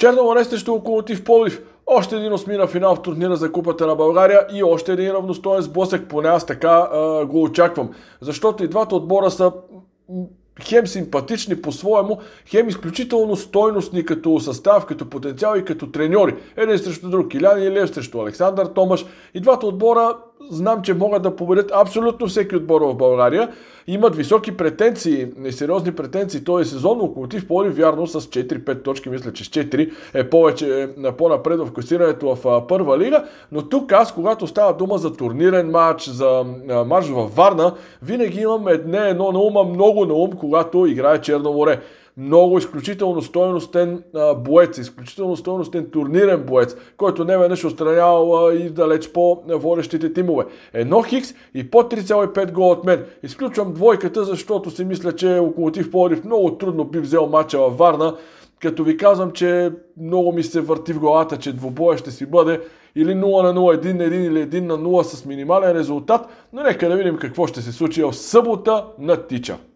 Черноморец е срещу Локомотив Полив. Още един осмина финал в турнира за Купата на България и още един равностоен сблъсък, поне аз така а, го очаквам. Защото и двата отбора са хем симпатични по-своему, хем изключително стойностни като състав, като потенциал и като треньори. Един срещу друг, Илян Илев срещу Александър Томаш. И двата отбора знам, че могат да победят абсолютно всеки отбор в България. Имат високи претенции, несериозни претенции този сезон, но Локомотив Поли, вярно с 4-5 точки, мисля, че с 4 е повече е, по-напред в класирането в първа лига, но тук аз, когато става дума за турнирен матч, за матч във Варна, винаги имам едне едно на ума, много на ум, когато играе Черно море много изключително стойностен а, боец, изключително стойностен турнирен боец, който не веднъж отстранявал и далеч по водещите тимове. Едно Хикс и по 3,5 гола от мен. Изключвам двойката, защото си мисля, че Локомотив Пловдив много трудно би взел мача във Варна. Като ви казвам, че много ми се върти в главата, че двобоя ще си бъде или 0 на 0, 1 на 1 или 1 на 0 с минимален резултат, но нека да видим какво ще се случи в събота на Тича.